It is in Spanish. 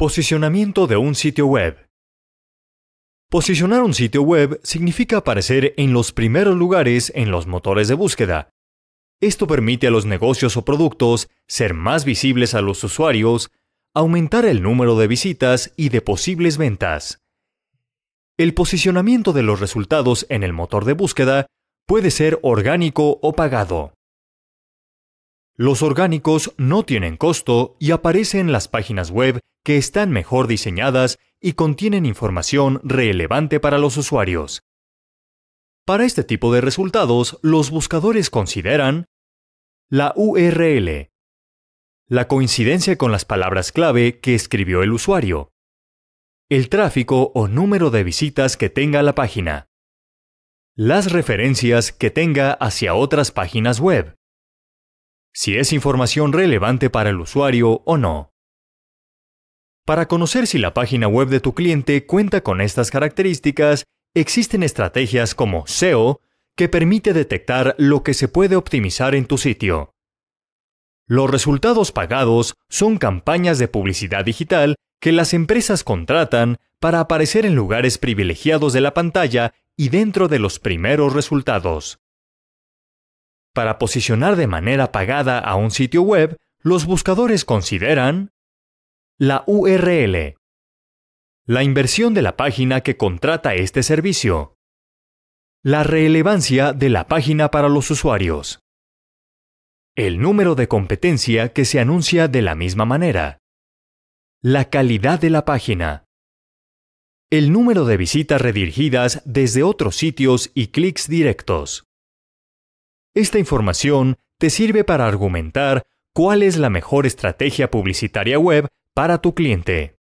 Posicionamiento de un sitio web. Posicionar un sitio web significa aparecer en los primeros lugares en los motores de búsqueda. Esto permite a los negocios o productos ser más visibles a los usuarios, aumentar el número de visitas y de posibles ventas. El posicionamiento de los resultados en el motor de búsqueda puede ser orgánico o pagado. Los orgánicos no tienen costo y aparecen en las páginas web que están mejor diseñadas y contienen información relevante para los usuarios. Para este tipo de resultados, los buscadores consideran la URL, la coincidencia con las palabras clave que escribió el usuario, el tráfico o número de visitas que tenga la página, las referencias que tenga hacia otras páginas web, si es información relevante para el usuario o no. Para conocer si la página web de tu cliente cuenta con estas características, existen estrategias como SEO, que permite detectar lo que se puede optimizar en tu sitio. Los resultados pagados son campañas de publicidad digital que las empresas contratan para aparecer en lugares privilegiados de la pantalla y dentro de los primeros resultados. Para posicionar de manera pagada a un sitio web, los buscadores consideran la URL, la inversión de la página que contrata este servicio, la relevancia de la página para los usuarios, el número de competencia que se anuncia de la misma manera, la calidad de la página, el número de visitas redirigidas desde otros sitios y clics directos. Esta información te sirve para argumentar cuál es la mejor estrategia publicitaria web para tu cliente.